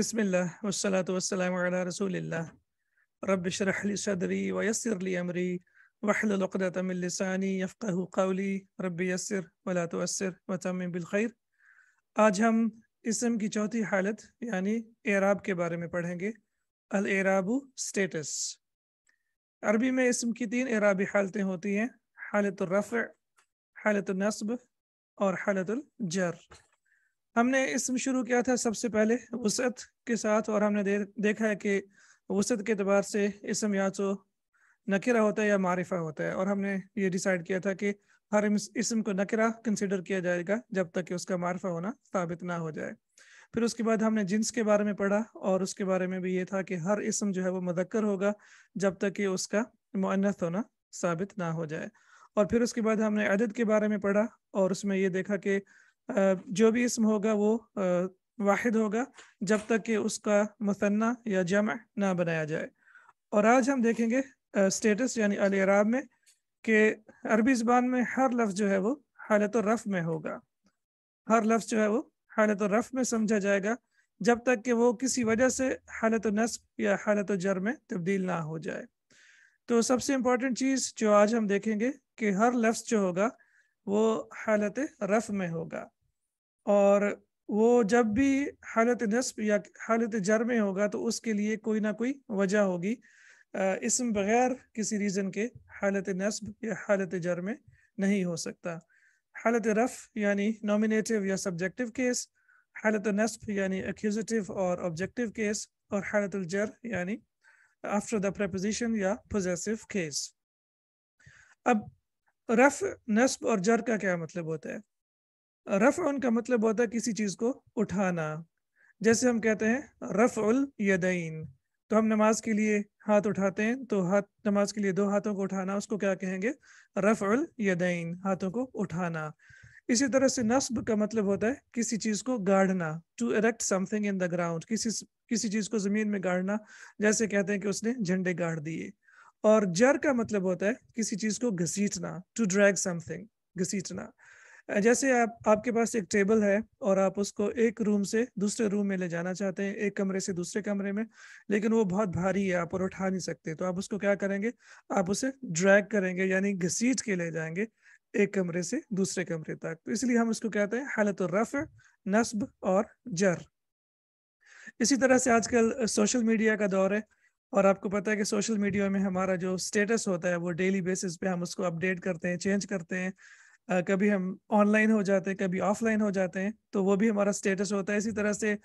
बिसमिल्ल वसलात वसलम रसोल्ला रबशरहली सदरी वयसरली अमरी वहलतमिलसानी यफ़्क़ कौली रब यसर वलात वसर वतम बिलखैर आज हम इसम की चौथी हालत यानी एराब के बारे में पढ़ेंगे अल एराबू स्टेटस अरबी में इसम की तीन एराबी हालतें होती हैं हालत रफ़ हालत नस्ब और हालत जर हमने इसम शुरू किया था सबसे पहले वसत के साथ और हमने दे, देखा है कि वसत के अतबार से इसम या तो नकरा होता है या मारिफा होता है और हमने ये डिसाइड किया था कि हर इसम को नकरा कंसिडर किया जाएगा जब तक कि उसका मारफा होना साबित ना हो जाए फिर उसके बाद हमने जिन्स के बारे में पढ़ा और उसके बारे में भी ये था कि हर इसम जो है वो मदक्कर होगा जब तक कि उसका मुन्नत होना साबित ना हो जाए और फिर उसके बाद हमने अदद के बारे में पढ़ा और उसमें ये देखा कि जो भी इसम होगा वो वाहिद होगा जब तक कि उसका मुसन्ना या जम ना बनाया जाए और आज हम देखेंगे स्टेटस यानी अलराब में कि अरबी ज़बान में हर लफ्ज़ जो है वो हालत रफ़ में होगा हर लफ्ज़ जो है वो हालत रफ़ में समझा जाएगा जब तक कि वो किसी वजह से हालत नस्ब या हालत जर में तब्दील ना हो जाए तो सबसे इम्पॉर्टेंट चीज़ जो आज हम देखेंगे कि हर लफ्ज़ जो होगा वो हालत रफ़ में होगा और वो जब भी हालत नस्ब या हालत जर में होगा तो उसके लिए कोई ना कोई वजह होगी इसम बगैर किसी रीज़न के हालत नस्ब या हालत जर में नहीं हो सकता हालत रफ़ यानी नॉमिनेटिव या सब्जेक्टिव केस हालत नस्ब यानी एक्यूजिटिव और ऑब्जेक्टिव केस और हालत जर यानी आफ्टर द प्रपोजिशन या पोजेसिव केस अब रफ़ नस्ब और जर का क्या मतलब होता है रफ उन का मतलब होता है किसी चीज को उठाना जैसे हम कहते हैं रफ उल यदीन तो हम नमाज के लिए हाथ उठाते हैं तो हाथ नमाज के लिए दो हाथों को उठाना उसको क्या कहेंगे रफ उल यदीन हाथों को उठाना इसी तरह से नस्ब का मतलब होता है किसी चीज को गाड़ना to erect something in the ground किसी किसी चीज को जमीन में गाड़ना जैसे कहते हैं कि उसने झंडे गाड़ दिए और जर का मतलब होता है किसी चीज को घसीटना टू ड्रैग समथिंग घसीटना जैसे आप आपके पास एक टेबल है और आप उसको एक रूम से दूसरे रूम में ले जाना चाहते हैं एक कमरे से दूसरे कमरे में लेकिन वो बहुत भारी है आप और उठा नहीं सकते तो आप उसको क्या करेंगे आप उसे ड्रैग करेंगे यानी घसीट के ले जाएंगे एक कमरे से दूसरे कमरे तक तो इसलिए हम उसको कहते हैं हालत रफ नस्ब और जर इसी तरह से आजकल सोशल मीडिया का दौर है और आपको पता है कि सोशल मीडिया में हमारा जो स्टेटस होता है वो डेली बेसिस पे हम उसको अपडेट करते हैं चेंज करते हैं कभी हम ऑनलाइन हो जाते हैं कभी ऑफलाइन हो जाते हैं तो वो भी हमारा स्टेटस होता है इसी तरह से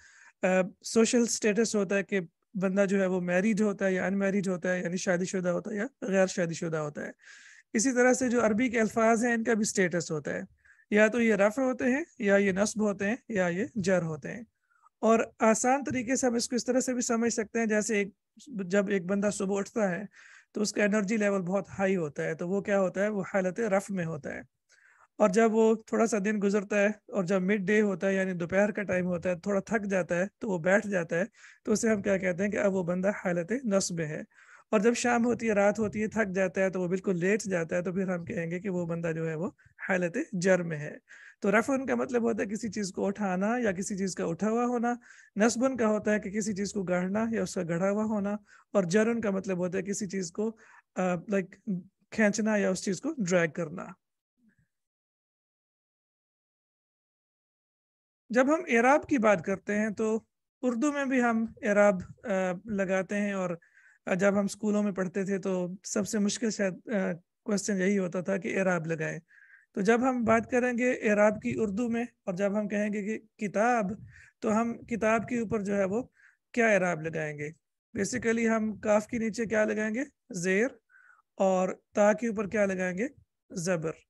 सोशल स्टेटस होता है कि बंदा जो है वो मैरिड होता है या अनमैरिड होता है यानी शादीशुदा होता है या गैर शादीशुदा होता है इसी तरह से जो अरबी के अल्फाज हैं इनका भी स्टेटस होता है या तो ये रफ़ होते हैं या ये नस्ब होते हैं या ये जर होते हैं और आसान तरीके से हम इसको इस तरह से भी समझ सकते हैं जैसे एक जब एक बंदा सुबह उठता है तो उसका एनर्जी लेवल बहुत हाई होता है तो वो क्या होता है वो हालत रफ़ में होता है और जब वो थोड़ा सा दिन गुजरता है और जब मिड डे होता है यानी दोपहर का टाइम होता है थोड़ा थक जाता है तो वो बैठ जाता है तो उसे हम क्या कहते हैं कि अब वो बंदा हालत नस में है और जब शाम होती है रात होती है थक जाता है तो वो बिल्कुल लेट जाता है तो फिर हम कहेंगे कि वो बंदा जो है वो हालत जर में है तो रफन का मतलब होता है किसी चीज़ को उठाना या किसी चीज़ का उठा हुआ होना नस्बन का होता है कि किसी चीज़ को गढ़ना या उसका गढ़ा हुआ होना और जरन का मतलब होता है किसी चीज़ को लाइक खींचना या उस चीज़ को ड्रैग करना जब हम एराब की बात करते हैं तो उर्दू में भी हम एराब लगाते हैं और जब हम स्कूलों में पढ़ते थे तो सबसे मुश्किल शायद क्वेश्चन यही होता था कि एराब लगाएं तो जब हम बात करेंगे एराब की उर्दू में और जब हम कहेंगे कि किताब तो हम किताब के ऊपर जो है वो क्या एराब लगाएंगे बेसिकली हम काफ के नीचे क्या लगाएंगे जेर और ता के ऊपर क्या लगाएंगे ज़बर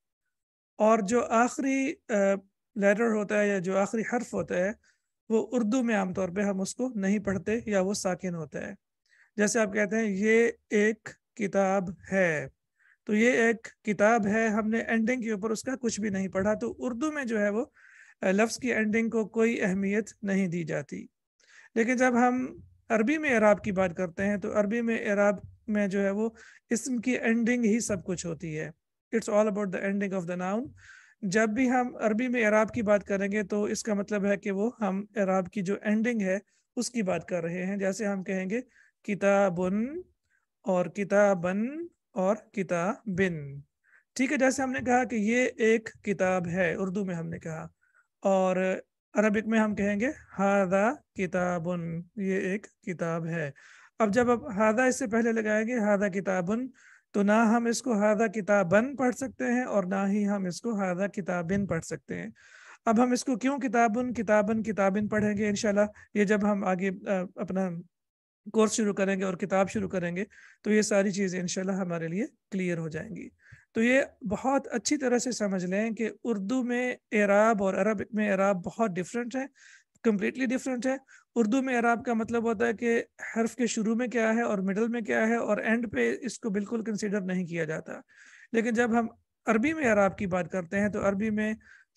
और जो आखिरी लेटर होता है या जो आखिरी हर्फ होता है वो उर्दू में आमतौर पे हम उसको नहीं पढ़ते या वो साकिन होता है जैसे आप कहते हैं ये एक किताब है तो ये एक किताब है हमने एंडिंग के ऊपर उसका कुछ भी नहीं पढ़ा तो उर्दू में जो है वो लफ्ज़ की एंडिंग को कोई अहमियत नहीं दी जाती लेकिन जब हम अरबी में एराब की बात करते हैं तो अरबी में अराब में जो है वो इसम की एंडिंग ही सब कुछ होती है it's all about the ending of the noun जब भी हम अरबी में एराब की बात करेंगे तो इसका मतलब है कि वो हम एराब की जो एंडिंग है उसकी बात कर रहे हैं जैसे हम कहेंगे किताबन और किताबन और किताबिन ठीक है जैसे हमने कहा कि ये एक किताब है उर्दू में हमने कहा और अरबिक में हम कहेंगे हादा किताबन ये एक किताब है अब जब आप हादा इससे पहले लगाएंगे हादा किताबुन तो ना हम इसको हादा किताबन पढ़ सकते हैं और ना ही हम इसको हादा किताबिन पढ़ सकते हैं अब हम इसको क्यों किताबन किताबन किताबिन पढ़ेंगे इनशाला ये जब हम आगे अपना कोर्स शुरू करेंगे और किताब शुरू करेंगे तो ये सारी चीज़ें इनशाला हमारे लिए क्लियर हो जाएंगी तो ये बहुत अच्छी तरह से समझ लें कि उर्दू में एराब और अरब में एराब बहुत डिफरेंट है कम्प्लीटली डिफरेंट है उर्दू में अराब का मतलब होता है कि हर्फ के शुरू में क्या है और मिडल में क्या है और एंड पे इसको बिल्कुल कंसिडर नहीं किया जाता लेकिन जब हम अरबी में अराब की बात करते हैं तो अरबी में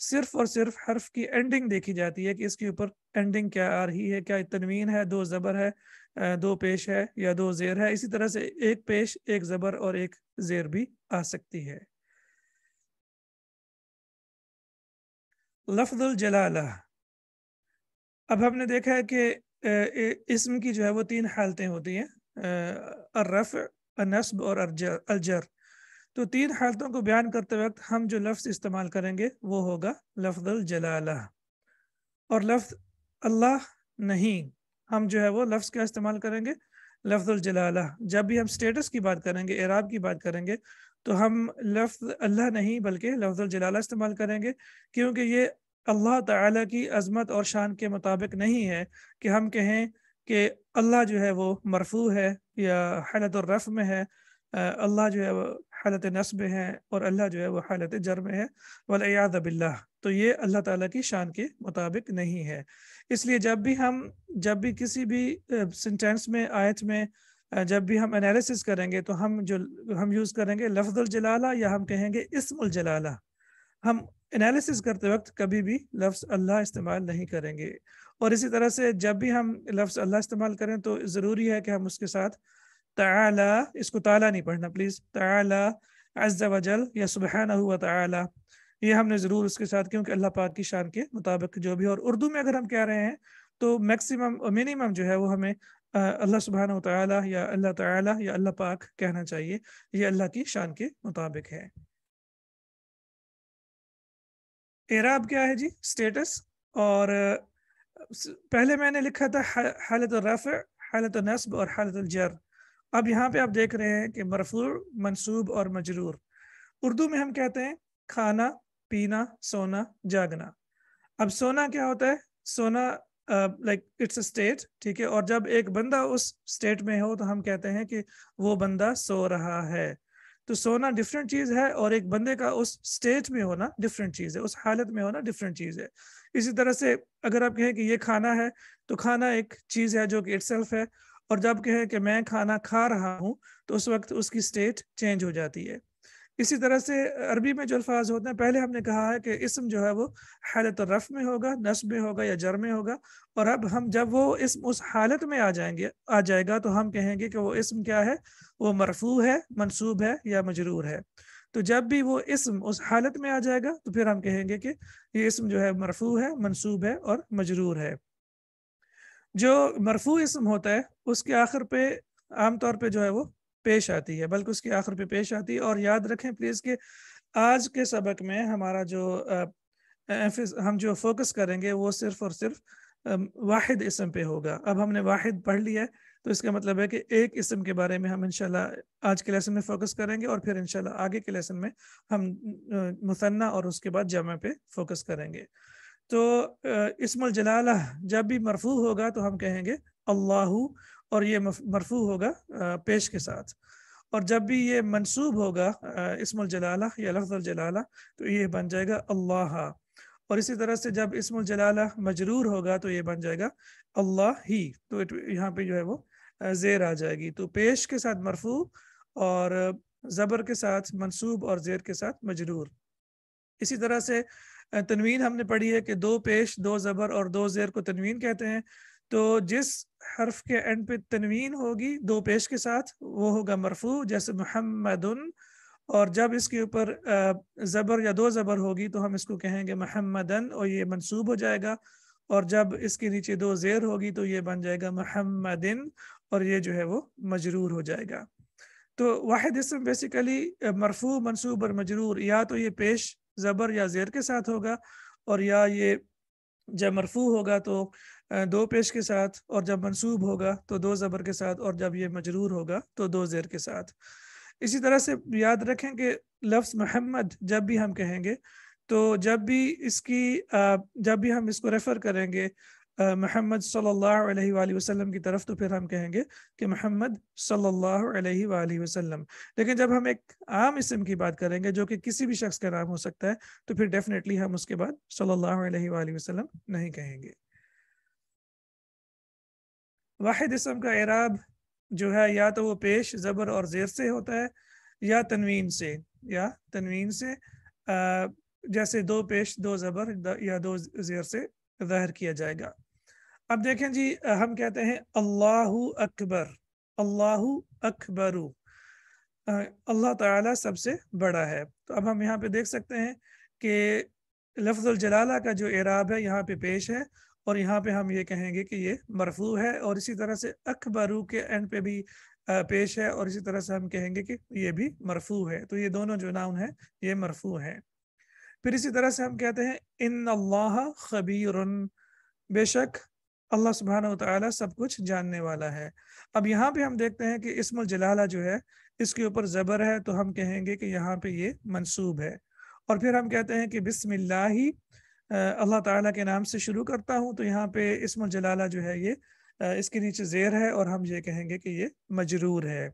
सिर्फ और सिर्फ हर्फ की एंडिंग देखी जाती है कि इसके ऊपर एंडिंग क्या आ रही है क्या तनवीन है दो ज़बर है दो पेश है या दो ज़ेर है इसी तरह से एक पेश एक ज़बर और एक ज़ेर भी आ सकती है लफ्ज़ुल जलाला अब हमने देखा है कि इसम की जो है वो तीन हालतें होती हैं अर्रफ अनसब और अलजर तो तीन हालतों को बयान करते वक्त हम जो लफ्ज़ इस्तेमाल करेंगे वो होगा लफ्ज़ जलाला और लफ्ज़ अल्लाह नहीं हम जो है वो लफ्ज़ क्या इस्तेमाल करेंगे लफ्ज़ जलाला जब भी हम स्टेटस की बात करेंगे एराब की बात करेंगे तो हम लफ्ज़ अल्लाह नहीं बल्कि लफ्ज़ जलाला इस्तेमाल करेंगे क्योंकि ये अल्लाह ताला की अजमत और शान के मुताबिक नहीं है कि हम कहें कि अल्लाह जो है वो मरफू है या हालत रफ़ में है अल्लाह जो है वो हालत नस्ब है और अल्लाह जो है वो हालत जर में है वलयादबिल्ला तो ये अल्लाह ताला की शान के मुताबिक नहीं है इसलिए जब भी हम जब भी किसी भी सेंटेंस में आयत में जब भी हम एनालिसिस करेंगे तो हम जो हम यूज़ करेंगे जलाला या हम कहेंगे जलाला हम एनालिसिस करते वक्त कभी भी लफ्ज़ अल्लाह इस्तेमाल नहीं करेंगे और इसी तरह से जब भी हम लफ्ज़ अल्लाह इस्तेमाल करें तो ज़रूरी है कि हम उसके साथ ताला इसको ताला नहीं पढ़ना प्लीज़ ताला अज्जा वजल या सुबहाना हुआ ताला ये हमने ज़रूर उसके साथ क्योंकि अल्लाह पाक की शान के मुताबिक जो भी और उर्दू में अगर हम कह रहे हैं तो मैक्सिमम और मिनिमम जो है वो हमें अल्लाह सुबहाना ताली या अल्लाह ताला या अल्लाह पाक कहना चाहिए ये अल्लाह की शान के मुताबिक है एराब अब क्या है जी स्टेटस और पहले मैंने लिखा था हालत रफ़ हालत नस्ब और हालत जर अब यहाँ पे आप देख रहे हैं कि मरफूर मंसूब और मजरूर उर्दू में हम कहते हैं खाना पीना सोना जागना अब सोना क्या होता है सोना लाइक इट्स अ स्टेट ठीक है और जब एक बंदा उस स्टेट में हो तो हम कहते हैं कि वो बंदा सो रहा है तो सोना डिफरेंट चीज है और एक बंदे का उस स्टेट में होना डिफरेंट चीज है उस हालत में होना डिफरेंट चीज है इसी तरह से अगर आप कहें कि ये खाना है तो खाना एक चीज है जो कि इट है और जब कहें कि मैं खाना खा रहा हूँ तो उस वक्त उसकी स्टेट चेंज हो जाती है इसी तरह से अरबी में जो अल्फाज होते हैं पहले हमने कहा है कि इसम जो है वो हालत रफ़ में होगा नस में होगा या जर में होगा और अब हम जब वो इसम उस हालत में आ जाएंगे आ जाएगा तो हम कहेंगे कि वो इसम क्या है वो मरफू है मनसूब है या मजरूर है तो जब भी वो इसम उस हालत में आ जाएगा तो फिर हम कहेंगे कि ये इसम जो है मरफू है मनसूब है और मजरूर है जो मरफू इसम होता है उसके आखिर पे आमतौर पर जो है वो पेश आती है बल्कि उसके आखिर पे पेश आती है और याद रखें प्लीज़ कि आज के सबक में हमारा जो हम जो फोकस करेंगे वो सिर्फ और सिर्फ वाहिद इसम पे होगा अब हमने वाहिद पढ़ लिया है तो इसका मतलब है कि एक इसम के बारे में हम इनशाला आज के लेसन में फोकस करेंगे और फिर इनशाला आगे के लेसन में हम मुसन्ना और उसके बाद जमे पे फोकस करेंगे तो इसमल जलाला जब भी मरफू होगा तो हम कहेंगे अल्लाह और ये मरफू होगा पेश के साथ और जब भी ये मनसूब होगा इसमजलाला या लफ्ज़लाला तो ये बन जाएगा अल्लाह और इसी तरह से जब इसमजलाला मजरूर होगा तो ये बन जाएगा अल्लाह ही तो यहाँ पे जो है वो जेर आ जाएगी तो पेश के साथ मरफू और ज़बर के साथ मनसूब और जेर के साथ मजरूर इसी तरह से तनवीन हमने पढ़ी है कि दो पेश दो ज़बर और दो जेर को तनवीन कहते हैं तो जिस हर्फ के एंड पे तनवीन होगी दो पेश के साथ वो होगा मरफू जैसे महमद और जब इसके ऊपर ज़बर या दो ज़बर होगी तो हम इसको कहेंगे महमदन और ये मनसूब हो जाएगा और जब इसके नीचे दो ज़ेर होगी तो ये बन जाएगा महमदिन और ये जो है वो मजरूर हो जाएगा तो वाहिद इसम बेसिकली मरफू मनसूब और मजरूर या तो ये पेश ज़बर या ज़ेर के साथ होगा और या ये जब मरफू होगा तो दो पेश के साथ और जब मंसूब होगा तो दो ज़बर के साथ और जब ये मजरूर होगा तो दो ज़ेर के साथ इसी तरह से याद रखें कि लफ्ज़ महमद जब भी हम कहेंगे तो जब भी इसकी जब भी हम इसको रेफ़र करेंगे महमद सल्लल्लाहु अलैहि वसल्लम की तरफ तो फिर हम कहेंगे कि महमद सल्लल्लाहु अलैहि वसल्लम लेकिन जब हम एक आम इसम की बात करेंगे जो कि किसी भी शख्स का नाम हो सकता है तो फिर डेफिनेटली हम उसके बाद सल्लल्लाहु अलैहि वसल्लम नहीं कहेंगे वाद इसम का एराब जो है या तो वो पेश ज़बर और ज़ेर से होता है या तनवीन से या तनवीन से आ, जैसे दो पेश दो ज़बर द, या दो ज़ेर से ज़ाहिर किया जाएगा अब देखें जी हम कहते हैं अल्लाह अकबर अल्लाह अकबरू अल्लाह ताला सबसे बड़ा है तो अब हम यहाँ पे देख सकते हैं कि लफ्ज़ जलाला का जो एराब है यहाँ पे पेश है और यहाँ पे हम ये कहेंगे कि ये मरफू है और इसी तरह से अकबरू के एंड पे भी पेश है और इसी तरह से हम कहेंगे कि ये भी मरफू है तो ये दोनों जो नाउन है ये मरफू है फिर इसी तरह से हम कहते हैं इन अल्लाह खबीर बेशक अल्लाह सुबहान तला सब कुछ जानने वाला है अब यहाँ पे हम देखते हैं कि इसम जलाला जो है इसके ऊपर ज़बर है तो हम कहेंगे कि यहाँ पे ये मंसूब है और फिर हम कहते हैं कि बिसमिल्लाही अल्लाह ताला के नाम से शुरू करता हूँ तो यहाँ पे इसम जलाला जो है ये इसके नीचे जेर है और हम ये कहेंगे कि ये मजरूर है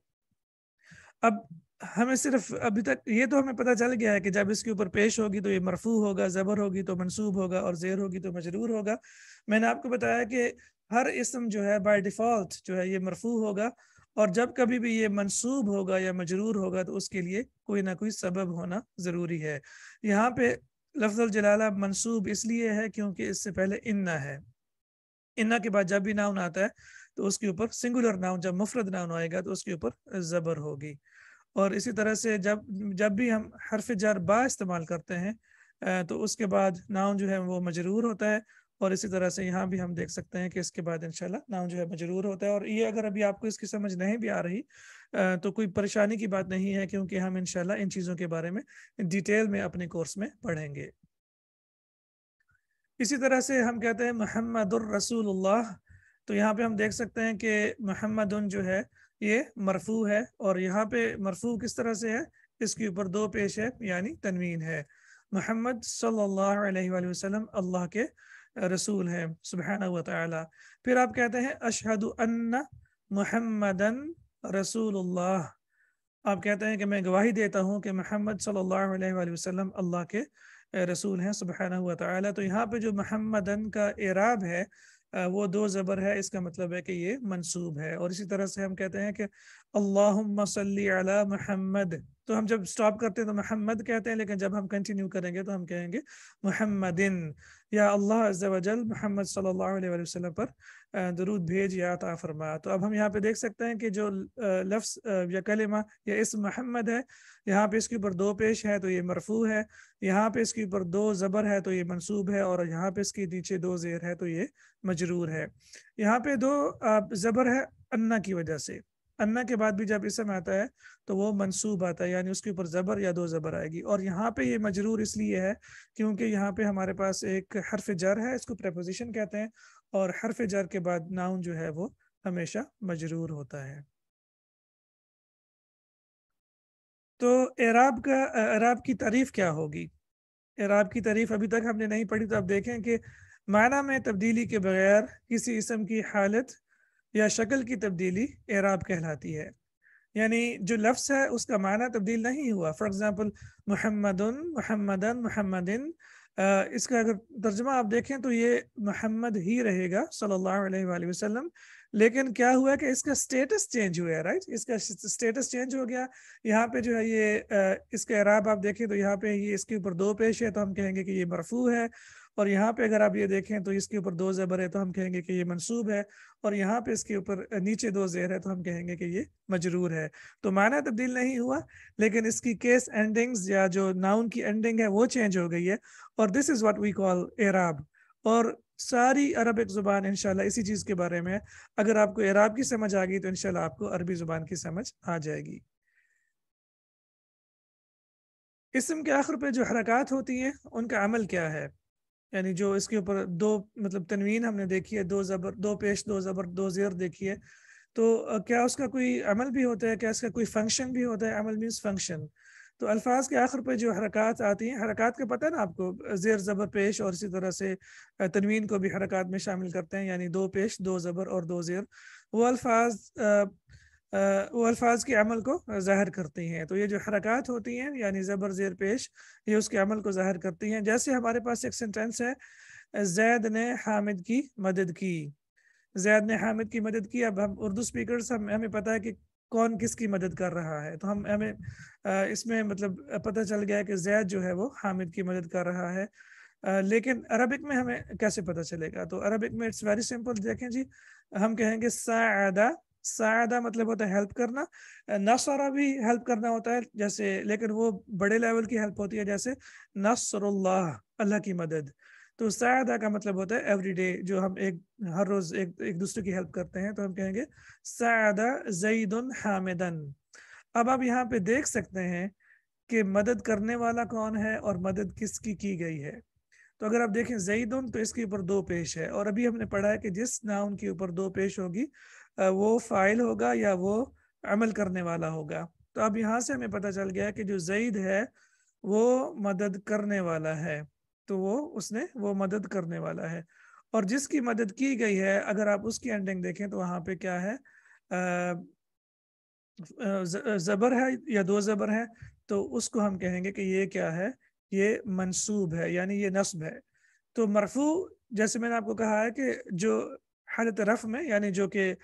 अब हमें सिर्फ अभी तक ये तो हमें पता चल गया है कि जब इसके ऊपर पेश होगी तो ये मरफू होगा ज़बर होगी तो मनसूब होगा और जेर होगी तो मजरूर होगा मैंने आपको बताया कि हर इसम जो है बाय डिफ़ॉल्ट जो है ये मरफू होगा और जब कभी भी ये मनसूब होगा या मजरूर होगा तो उसके लिए कोई ना कोई सबब होना ज़रूरी है यहाँ पे लफजल जलाला मनसूब इसलिए है क्योंकि इससे पहले इन्ना है इन्ना के बाद जब भी नाउन आता है तो उसके ऊपर सिंगुलर नाउन जब मुफरत नाउन आएगा तो उसके ऊपर ज़बर होगी और इसी तरह से जब जब भी हम हरफ जार बा इस्तेमाल करते हैं तो उसके बाद नाउन जो है वो मजरूर होता है और इसी तरह से यहाँ भी हम देख सकते हैं कि इसके बाद इनशाला नाउन जो है मजरूर होता है और ये अगर अभी आपको इसकी समझ नहीं भी आ रही तो कोई परेशानी की बात नहीं है क्योंकि हम इनशाला इन चीज़ों के बारे में डिटेल में अपने कोर्स में पढ़ेंगे इसी तरह से हम कहते हैं महमद रसूलुल्लाह तो यहाँ पे हम देख सकते हैं कि महमद जो है ये मरफू है और यहाँ पे मरफू किस तरह से है इसके ऊपर दो पेश है यानी तनवीन है मोहम्मद सल्लाम अल्लाह के रसूल हैं सुबह फिर आप कहते हैं अशहद अन्ना मोहम्मदन रसूलुल्लाह आप कहते हैं कि मैं गवाही देता हूँ कि महमद सल्लल्लाहु वसल्लम अल्लाह के रसूल हैं सुबहाना हुआ ताली तो यहाँ पे जो महमदन का एराब है वो दो ज़बर है इसका मतलब है कि ये मंसूब है और इसी तरह से हम कहते हैं कि अल्लाह महमद तो हम जब स्टॉप करते हैं तो मोहम्मद कहते हैं लेकिन जब हम कंटिन्यू करेंगे तो हम कहेंगे मोहम्मदिन या अल्लाह अजल मोहम्मद सल्लल्लाहु वसल्लम पर दरूद भेज या ता फरमा तो अब हम यहाँ पे देख सकते हैं कि जो लफ्स या कलिमा या इस मोहम्मद है यहाँ पे इसके ऊपर दो पेश है तो ये मरफू है यहाँ पे इसके ऊपर दो ज़बर है तो ये मनसूब है और यहाँ पे इसके नीचे दो ज़ेर है तो ये मजरूर है यहाँ पे दो ज़बर है अन्ना की वजह से अन्ना के बाद भी जब इसम आता है तो वो मनसूब आता है यानी उसके ऊपर ज़बर या दो ज़बर आएगी और यहाँ पे ये मजरूर इसलिए है क्योंकि यहाँ पे हमारे पास एक हरफ जर है इसको प्रपोजिशन कहते हैं और हरफ जर के बाद नाउन जो है वो हमेशा मजरूर होता है तो एराब का एराब की तारीफ क्या होगी एराब की तारीफ अभी तक हमने नहीं पढ़ी तो आप देखें कि माना में तब्दीली के बगैर किसी इसम की हालत या शक्ल की तब्दीली एराब कहलाती है यानी जो लफ्स है उसका माना तब्दील नहीं हुआ फॉर एग्ज़ाम्पल महमदन महमदन महमदिन इसका अगर तर्जमा आप देखें तो ये महमद ही रहेगा सल्लल्लाहु अलैहि वसल्लम लेकिन क्या हुआ कि इसका स्टेटस चेंज हुआ है राइट इसका स्टेटस चेंज हो गया यहाँ पे जो है ये इसका अराब आप देखें तो यहाँ पे ये इसके ऊपर दो पेश है तो हम कहेंगे कि ये मरफू है और यहाँ पे अगर आप ये देखें तो इसके ऊपर दो ज़बर है तो हम कहेंगे कि ये मनसूब है और यहाँ पे इसके ऊपर नीचे दो ज़ेर है तो हम कहेंगे कि ये मजरूर है तो माना तब्दील नहीं हुआ लेकिन इसकी केस एंडिंग्स या जो नाउन की एंडिंग है वो चेंज हो गई है और this is what we call एराब और सारी अरबिक ज़ुबान इन इसी चीज़ के बारे में है अगर आपको एराब की समझ आ गई तो इनशाला आपको अरबी ज़ुबान की समझ आ जाएगी इसम के आखिर पे जो हरकत होती हैं उनका अमल क्या है यानी जो इसके ऊपर दो मतलब तनवीन हमने देखी है दो ज़बर दो पेश दो ज़बर दो ज़ेर देखी है तो क्या उसका कोई अमल भी होता है क्या इसका कोई फंक्शन भी होता है अमल मीन्स फंक्शन तो अल्फाज के आखिर पर जो हरकत आती हैं हरकत का पता है ना आपको ज़ेर ज़बर पेश और इसी तरह से तनवीन को भी हरकत में शामिल करते हैं यानी दो पेश दो ज़बर और दो ज़ेर वो अल्फाज वो अल्फाज के अमल को ज़ाहिर करती हैं तो ये जो हरकत होती हैं यानी ज़बर ज़ेर पेश ये उसके अमल को ज़ाहिर करती हैं जैसे हमारे पास एक सेंटेंस है जैद ने हामिद की मदद की जैद ने हामिद की मदद की अब हम उर्दू स्पीकर्स हम हमें पता है कि कौन किसकी मदद कर रहा है तो हम हमें इसमें मतलब पता चल गया है कि जैद जो है वो हामिद की मदद कर रहा है लेकिन अरबिक में हमें कैसे पता चलेगा तो अरबिक में इट्स वेरी सिंपल देखें जी हम कहेंगे सादा सादा मतलब होता है हेल्प करना नसरा भी हेल्प करना होता है जैसे लेकिन वो बड़े लेवल की हेल्प होती है जैसे नसर अल्लाह की मदद तो सायदा का मतलब होता है एवरीडे जो हम एक हर रोज एक एक दूसरे की हेल्प करते हैं तो हम कहेंगे सायदा जईदन हामिदन अब आप यहाँ पे देख सकते हैं कि मदद करने वाला कौन है और मदद किसकी की गई है तो अगर आप देखें जईदन तो इसके ऊपर दो पेश है और अभी हमने पढ़ा है कि जिस नाउन के ऊपर दो पेश होगी वो फाइल होगा या वो अमल करने वाला होगा तो अब यहाँ से हमें पता चल गया कि जो जईद है वो मदद करने वाला है तो वो उसने वो मदद करने वाला है और जिसकी मदद की गई है अगर आप उसकी एंडिंग देखें तो वहाँ पे क्या है ज़बर है या दो ज़बर है तो उसको हम कहेंगे कि ये क्या है ये मंसूब है यानी ये नस्ब है तो मरफू जैसे मैंने आपको कहा है कि जो हालत रफ़ में यानी जो कि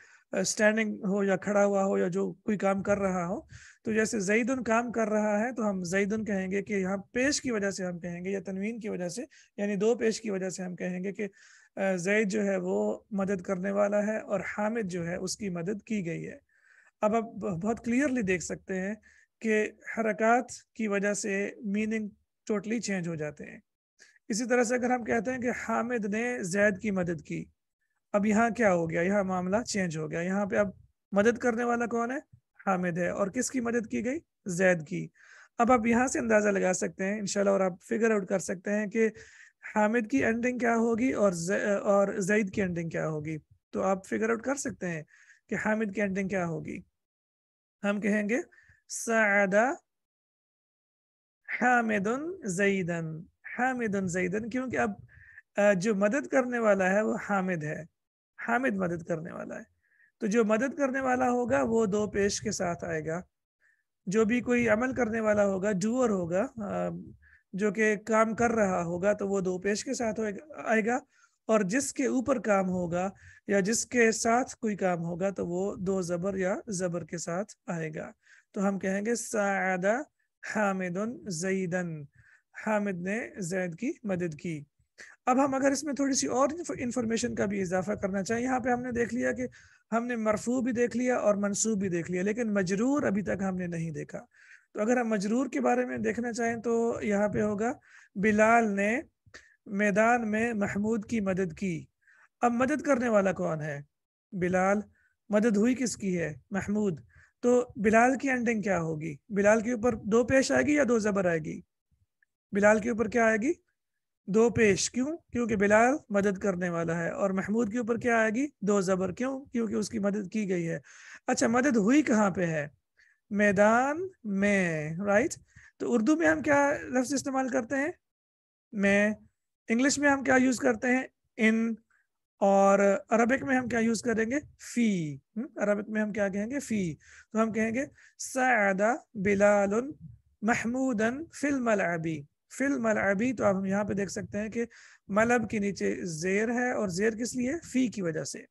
स्टैंडिंग हो या खड़ा हुआ हो या जो कोई काम कर रहा हो तो जैसे जईदन काम कर रहा है तो हम जईदन कहेंगे कि यहाँ पेश की वजह से हम कहेंगे या तनवीन की वजह से यानी दो पेश की वजह से हम कहेंगे कि जैद जो है वो मदद करने वाला है और हामिद जो है उसकी मदद की गई है अब आप बहुत क्लियरली देख सकते हैं कि हरकत की वजह से मीनिंग टोटली चेंज हो जाते हैं इसी तरह से अगर हम कहते हैं कि हामिद ने जैद की मदद की अब यहाँ क्या हो गया यहाँ मामला चेंज हो गया यहाँ पे अब मदद करने वाला कौन है हामिद है और किसकी मदद की गई जैद की अब आप यहाँ से अंदाज़ा लगा सकते हैं इनशाला और आप फिगर आउट कर सकते हैं कि हामिद की एंडिंग क्या होगी और जै, और जैद की एंडिंग क्या होगी तो आप फिगर आउट कर सकते हैं कि हामिद की एंडिंग क्या होगी हम कहेंगे सदा हामिदन जईदन हामिदन जईदन क्योंकि अब जो मदद करने वाला है वो हामिद है हामिद मदद करने वाला है तो जो मदद करने वाला होगा वो दो पेश के साथ आएगा जो भी कोई अमल करने वाला होगा डूअर होगा जो कि काम कर रहा होगा तो वो दो पेश के साथ आएगा और जिसके ऊपर काम होगा या जिसके साथ कोई काम होगा तो वो दो जबर या जबर के साथ आएगा तो हम कहेंगे सादा हामिद जईदन हामिद ने जैद की मदद की अब हम अगर इसमें थोड़ी सी और इंफॉर्मेशन का भी इजाफा करना चाहें यहाँ पे हमने देख लिया कि हमने मरफू भी देख लिया और मनसूब भी देख लिया लेकिन मजरूर अभी तक हमने नहीं देखा तो अगर हम मजरूर के बारे में देखना चाहें तो यहाँ पे होगा बिलाल ने मैदान में महमूद की मदद की अब मदद करने वाला कौन है बिलाल मदद हुई किसकी है महमूद तो बिलाल की एंडिंग क्या होगी बिलाल के ऊपर दो पेश आएगी या दो जबर आएगी बिलाल के ऊपर क्या आएगी दो पेश क्यों क्योंकि बिलाल मदद करने वाला है और महमूद के ऊपर क्या आएगी दो ज़बर क्यों क्योंकि उसकी मदद की गई है अच्छा मदद हुई कहाँ पे है मैदान में राइट तो उर्दू में हम क्या लफ्ज़ इस्तेमाल करते हैं मैं इंग्लिश में हम क्या यूज़ करते हैं इन और अरबिक में हम क्या यूज़ करेंगे फ़ी हम्म, अरबिक में हम क्या कहेंगे फ़ी तो हम कहेंगे सदा बिलाल महमूदन फिल्म फिल मलअबी तो आप हम यहाँ पे देख सकते हैं कि मलब के नीचे जेर है और जेर किस लिए फ़ी की वजह से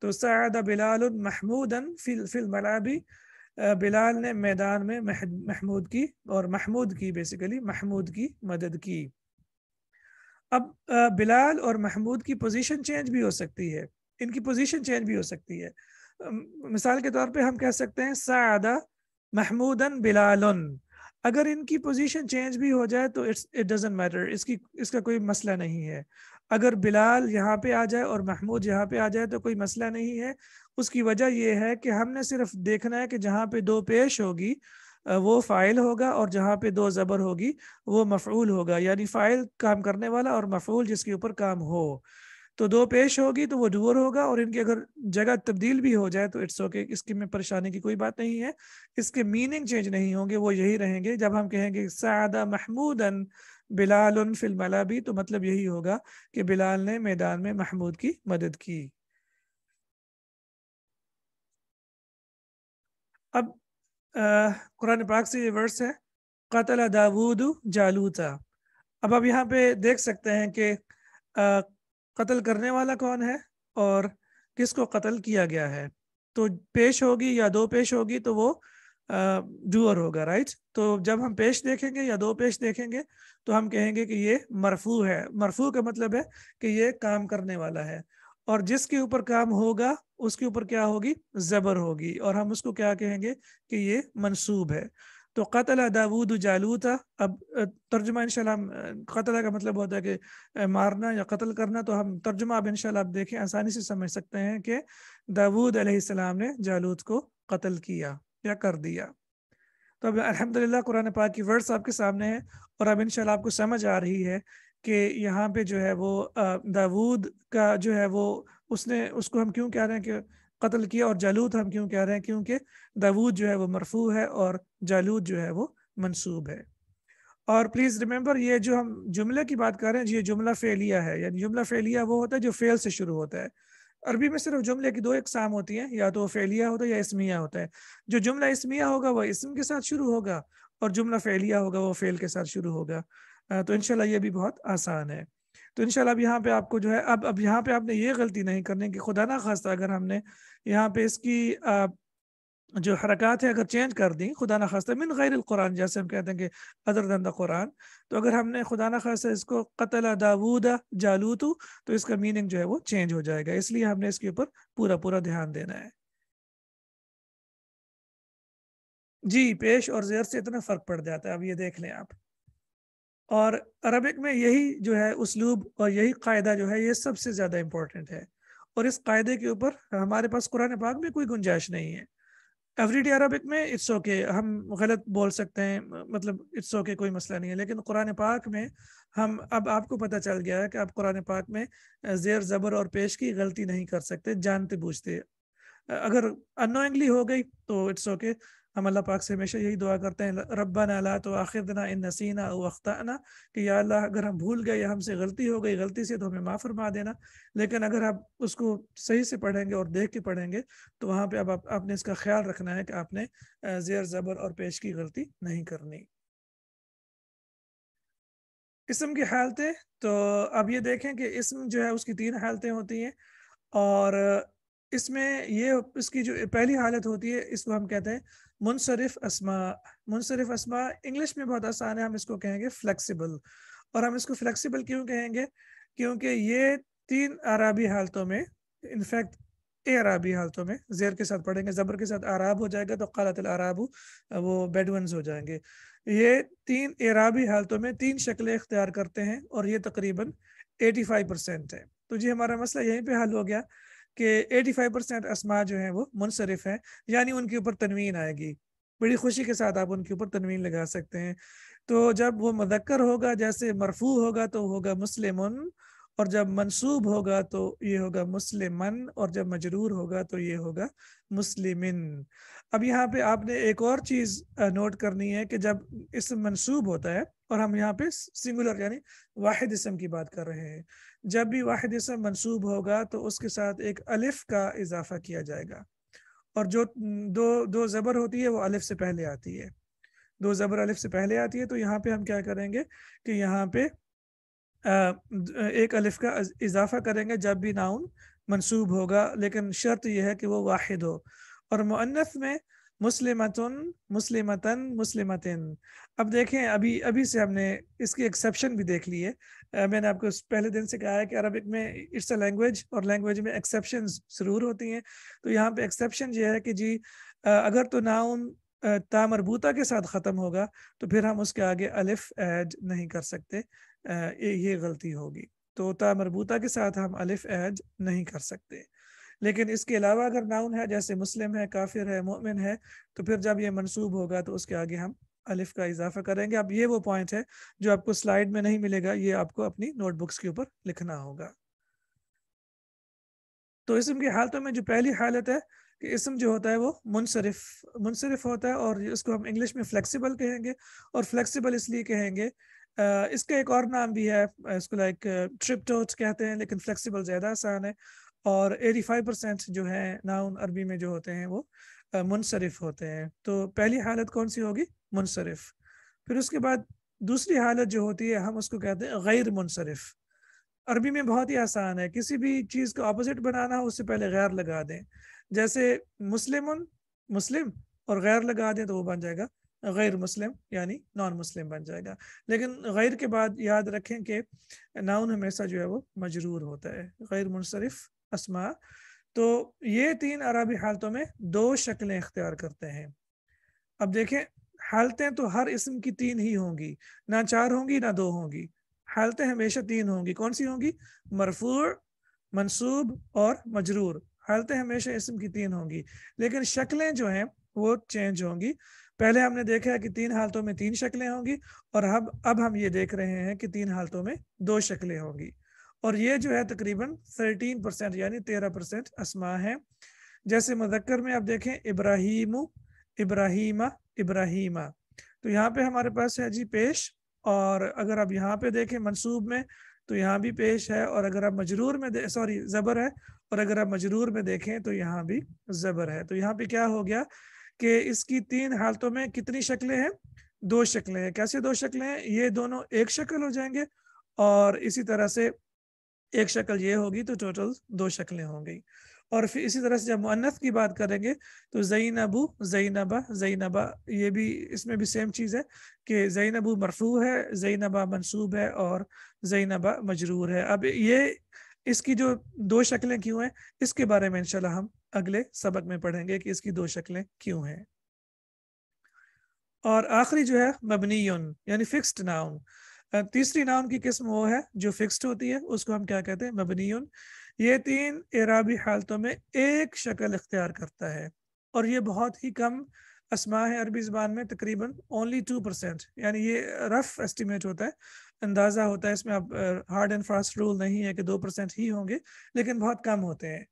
तो सदा बिलाल महमूदन फिल फिल मलाबी बिलाल ने मैदान में महमूद की और महमूद की बेसिकली महमूद की मदद की अब बिलाल और महमूद की पोजीशन चेंज भी हो सकती है इनकी पोजीशन चेंज भी हो सकती है मिसाल के तौर पे हम कह सकते हैं सादा महमूदन बिलालन अगर इनकी पोजीशन चेंज भी हो जाए तो इट्स इट डजेंट मैटर इसकी इसका कोई मसला नहीं है अगर बिलाल यहाँ पे आ जाए और महमूद यहाँ पे आ जाए तो कोई मसला नहीं है उसकी वजह यह है कि हमने सिर्फ देखना है कि जहाँ पे दो पेश होगी वो फ़ाइल होगा और जहाँ पे दो ज़बर होगी वो मफूल होगा यानी फ़ाइल काम करने वाला और मफूल जिसके ऊपर काम हो तो दो पेश होगी तो वो डूअर होगा और इनकी अगर जगह तब्दील भी हो जाए तो इट्स ओके इसके इसकी में परेशानी की कोई बात नहीं है इसके मीनिंग चेंज नहीं होंगे वो यही रहेंगे जब हम कहेंगे सादा महमूदन बिलाल फिल्मला भी तो मतलब यही होगा कि बिलाल ने मैदान में महमूद की मदद की अब कुरान पाक से ये वर्स है कतल दाऊद जालूता अब आप यहाँ पे देख सकते हैं कि कत्ल करने वाला कौन है और किसको कत्ल किया गया है तो पेश होगी या दो पेश होगी तो वो डूअर होगा राइट तो जब हम पेश देखेंगे या दो पेश देखेंगे तो हम कहेंगे कि ये मरफू है मरफू का मतलब है कि ये काम करने वाला है और जिसके ऊपर काम होगा उसके ऊपर क्या होगी जबर होगी और हम उसको क्या कहेंगे कि ये मनसूब है तो कतल दाऊद जालूता अब तर्जुमा इनशाला कतल का मतलब होता है कि मारना या कत्ल करना तो हम तर्जुमा अब इनशाला आप देखें आसानी से समझ सकते हैं कि दाऊद अलैहिस्सलाम ने जालूत को कत्ल किया या कर दिया तो अब अलहमदिल्ला कुरान पाक की वर्ड्स आपके सामने है और अब इनशाला आपको समझ आ रही है कि यहाँ पे जो है वो दाऊद का जो है वो उसने उसको हम क्यों कह रहे हैं कि कत्ल किया और जालूद हम क्यों कह रहे हैं क्योंकि दाऊद जो है वो मरफू है और जालूद जो है वो मनसूब है और प्लीज़ रिमेम्बर ये जो हम जुमले की बात कर रहे हैं ये जुमला फेलिया है यानी जुमला फेलिया वो होता है जो फेल से शुरू होता है अरबी में सिर्फ जुमले की दो इकसाम होती हैं या तो फेलिया होता है या इसमिया होता है जो जुमला इसमिया होगा वह इसम के साथ शुरू होगा और जुमला फेलिया होगा वो फेल के साथ शुरू होगा तो इनशाला ये भी बहुत आसान है तो इन अब यहाँ पे आपको जो है अब अब यहाँ पे आपने ये गलती नहीं करनी कि खुदा ना खास्ता अगर हमने यहाँ पे इसकी जो हरकत है अगर चेंज कर दी खुदा ना खास्ता मिन गैर कुरान जैसे हम कहते हैं कि अदर कुरान तो अगर हमने खुदा ना खास्ता इसको कतला दाऊदा जालूतू तो इसका मीनिंग जो है वो चेंज हो जाएगा इसलिए हमने इसके ऊपर पूरा पूरा ध्यान देना है जी पेश और जेर से इतना फ़र्क पड़ जाता है अब ये देख लें आप और अरबिक में यही जो है उसलूब और यही कायदा जो है ये सबसे ज़्यादा इम्पोर्टेंट है और इस कायदे के ऊपर हमारे पास कुरान पाक में कोई गुंजाइश नहीं है एवरीडे अरबिक में इट्स ओके okay, हम गलत बोल सकते हैं मतलब इट्स ओके okay, कोई मसला नहीं है लेकिन कुरान पाक में हम अब आपको पता चल गया है कि आप कुरान पाक में जेर ज़बर और पेश की गलती नहीं कर सकते जानते बूझते अगर अनोइंगली हो गई तो इट्स ओके okay, हम अल्लाह पाक से हमेशा यही दुआ करते हैं रब्बा नाला तो आखिरदना इन नसीना वख्ताना कि या अल्लाह अगर हम भूल गए या हमसे गलती हो गई गलती से तो हमें माफ़ फरमा देना लेकिन अगर आप उसको सही से पढ़ेंगे और देख के पढ़ेंगे तो वहाँ पर अब आप, आपने इसका ख्याल रखना है कि आपने ज़ेर ज़बर और पेश की गलती नहीं करनी इसम की हालतें तो अब ये देखें कि इसम जो है उसकी तीन हालतें होती हैं और इसमें ये इसकी जो पहली हालत होती है इसको हम कहते हैं मुनसरफ असमा मुनसरफ असमा इंग्लिश में बहुत आसान है हम इसको कहेंगे फ्लेक्सिबल और हम इसको फ्लेक्सिबल क्यों कहेंगे क्योंकि ये तीन आराबी हालतों में इनफैक्ट ए अराबी हालतों में जेर के साथ पढ़ेंगे ज़बर के साथ आराब हो जाएगा तो कालत अराबू वो बेडवंस हो जाएंगे ये तीन एराबी हालतों में तीन शक्लें इख्तियार करते हैं और ये तकरीबन 85 परसेंट है तो जी हमारा मसला यहीं पे हल हो गया कि 85 परसेंट असमा जो है वो मुनसरफ हैं यानी उनके ऊपर तनवीन आएगी बड़ी खुशी के साथ आप उनके ऊपर तनवीन लगा सकते हैं तो जब वो मदक्कर होगा जैसे मरफू होगा तो होगा मुस्लिम और जब मंसूब होगा तो ये होगा मुस्लिम और जब मजरूर होगा तो ये होगा मुस्लिम अब यहाँ पे आपने एक और चीज़ नोट करनी है कि जब इसम मंसूब होता है और हम यहाँ पे सिंगुलर यानी वाहिद इसम की बात कर रहे हैं जब भी वाहिद इसम मनसूब होगा तो उसके साथ एक अलिफ का इजाफा किया जाएगा और जो दो दो ज़बर होती है वो अलिफ से पहले आती है दो ज़बर अलिफ से पहले आती है तो यहाँ पे हम क्या करेंगे कि यहाँ पे एक अलिफ का इजाफा करेंगे जब भी नाउन मनसूब होगा लेकिन शर्त यह है कि वो वाहिद हो और मुअन्नस में मुस्लिम मुस्लिमतन मुस्लिमतिन अब देखें अभी अभी से हमने इसकी एक्सेप्शन भी देख ली है uh, मैंने आपको पहले दिन से कहा है कि अरबिक में इट्स अ लैंग्वेज और लैंग्वेज में एक्सेप्शन ज़रूर होती हैं तो यहाँ पे एक्सेप्शन ये है कि जी अगर तो नाउन uh, के साथ ख़त्म होगा तो फिर हम उसके आगे अलिफ ऐड नहीं कर सकते ये गलती होगी तो तामरबूता के साथ हम अलिफ ऐड नहीं कर सकते लेकिन इसके अलावा अगर नाउन है जैसे मुस्लिम है काफिर है मोमिन है तो फिर जब ये मनसूब होगा तो उसके आगे हम अलिफ का इजाफा करेंगे अब ये वो पॉइंट है जो आपको स्लाइड में नहीं मिलेगा ये आपको अपनी नोटबुक्स के ऊपर लिखना होगा तो इसम की हालतों में जो पहली हालत है कि इसम जो होता है वो मुनसरफ मुनसरफ होता है और इसको हम इंग्लिश में फ्लेक्सिबल कहेंगे और फ्लेक्सिबल इसलिए कहेंगे इसका एक और नाम भी है इसको लाइक ट्रिप्टोट कहते हैं लेकिन फ्लेक्सिबल ज़्यादा आसान है और 85 परसेंट जो है नाउन अरबी में जो होते हैं वो मुनसरफ होते हैं तो पहली हालत कौन सी होगी मुनसरफ फिर उसके बाद दूसरी हालत जो होती है हम उसको कहते हैं गैर मुनसरफ अरबी में बहुत ही आसान है किसी भी चीज़ का अपोजिट बनाना हो उससे पहले गैर लगा दें जैसे मुस्लिम मुस्लिम और गैर लगा दें तो वो बन जाएगा गैर मुस्लिम यानी नॉन मुस्लिम बन जाएगा लेकिन गैर के बाद याद रखें कि नाउन हमेशा जो है वो मजरूर होता है गैर मुनसरफ असमा तो ये तीन अरबी हालतों में दो शक्लें इख्तियार करते हैं अब देखें हालतें तो हर इसम की तीन ही होंगी ना चार होंगी ना दो होंगी हालतें हमेशा तीन होंगी कौन सी होंगी मरफूर मनसूब और मजरूर हालतें हमेशा इसम की तीन होंगी लेकिन शक्लें जो हैं वो चेंज होंगी पहले हमने देखा है कि तीन हालतों में तीन शक्लें होंगी और अब अब हम ये देख रहे हैं कि तीन हालतों में दो शक्लें होंगी और ये जो है तकरीबन थर्टीन परसेंट यानी तेरह परसेंट असमा है जैसे मुजक्कर में आप देखें इब्राहिम इब्राहिमा इब्राहिमा तो यहाँ पे हमारे पास है जी पेश और अगर आप यहाँ पे देखें मनसूब में तो यहाँ भी पेश है और अगर आप मजरूर में सॉरी ज़बर है और अगर आप मजरूर में देखें तो यहाँ भी ज़बर है तो यहाँ पे क्या हो गया कि इसकी तीन हालतों में कितनी शक्लें हैं दो शक्लें हैं कैसे दो शक्लें हैं ये दोनों एक शक्ल हो जाएंगे और इसी तरह से एक शक्ल ये होगी तो टोटल दो शक्लें हो गई और फिर इसी तरह से जब मुन्नत की बात करेंगे तो जैनबू जैनबा जैनबा ये भी इसमें भी सेम चीज़ है कि जैनबू मरफू है जैनबा मनसूब है और जैनबा मजरूर है अब ये इसकी जो दो शक्लें क्यों हैं इसके बारे में इनशाला हम अगले सबक में पढ़ेंगे कि इसकी दो शक्लें क्यों हैं और आखिरी जो है मबनी यानी फिक्स्ड नाउन तीसरी नाम की किस्म वो है जो फिक्स्ड होती है उसको हम क्या कहते हैं मबनीन ये तीन एराबी हालतों में एक शक्ल इख्तियार करता है और ये बहुत ही कम असमा है अरबी ज़बान में तकरीबन ओनली टू परसेंट यानी ये रफ एस्टिमेट होता है अंदाज़ा होता है इसमें अब हार्ड एंड फास्ट रूल नहीं है कि दो परसेंट ही होंगे लेकिन बहुत कम होते हैं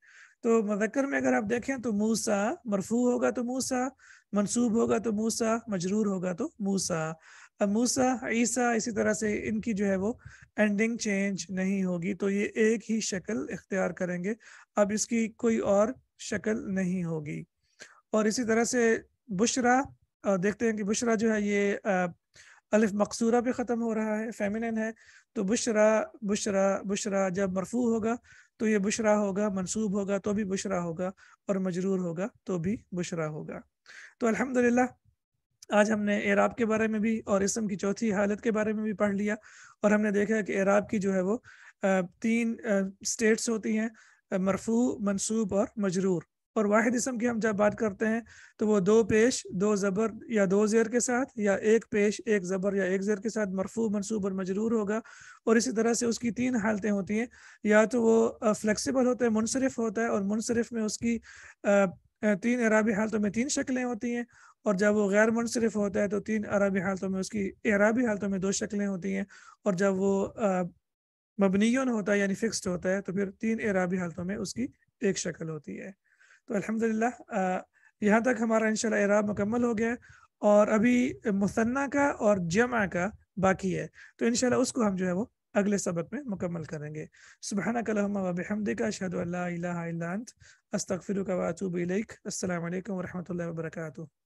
तो मदक्कर में अगर आप देखें तो मूसा मरफू होगा तो मूसा मनसूब होगा तो मूसा मजरूर होगा तो मूसा अमूसा मूसा ईसा इसी तरह से इनकी जो है वो एंडिंग चेंज नहीं होगी तो ये एक ही शक्ल इख्तियार करेंगे अब इसकी कोई और शक्ल नहीं होगी और इसी तरह से बुशरा देखते हैं कि बुशरा जो है ये अलिफ मकसूरा पे ख़त्म हो रहा है फेमिनिन है तो बुशरा बुशरा बुशरा जब मरफू होगा तो ये बुशरा होगा मंसूब होगा तो भी बुशरा होगा और मजरूर होगा तो भी बुशरा होगा तो अल्हम्दुलिल्लाह आज हमने एराब के बारे में भी और इसम की चौथी हालत के बारे में भी पढ़ लिया और हमने देखा कि एराब की जो है वो तीन स्टेट्स होती हैं मरफू मनसूब और मजरूर और वाहिद इसम की हम जब बात करते हैं तो वो दो पेश दो ज़बर या दो ज़ेर के साथ या एक पेश एक ज़बर या एक ज़ेर के साथ मरफू मनसूब और मजरूर होगा और इसी तरह से उसकी तीन हालतें होती हैं या तो वो फ्लेक्सिबल होता है मुनसरफ होता है और मुनसरफ में उसकी तीन अराबी हालतों में तीन शक्लें होती हैं और जब वो गैर मुनसरफ होता है तो तीन अरबी हालतों में उसकी अरबी हालतों में दो शक्लें होती हैं और जब वो मबनीन होता है यानी फिक्स्ड होता है तो फिर तीन एराबी हालतों में उसकी एक शक्ल होती है तो अल्हम्दुलिल्लाह यहाँ तक हमारा इन एराब मुकम्मल हो गया और अभी मुसन्ना का और जमा का बाकी है तो इन उसको हम जो है वो अगले सबक में मुकम्मल करेंगे सुबह कलम शहद अल्लाह अस्तफ़िर का वातूब अल्लाम वरहमल वर्का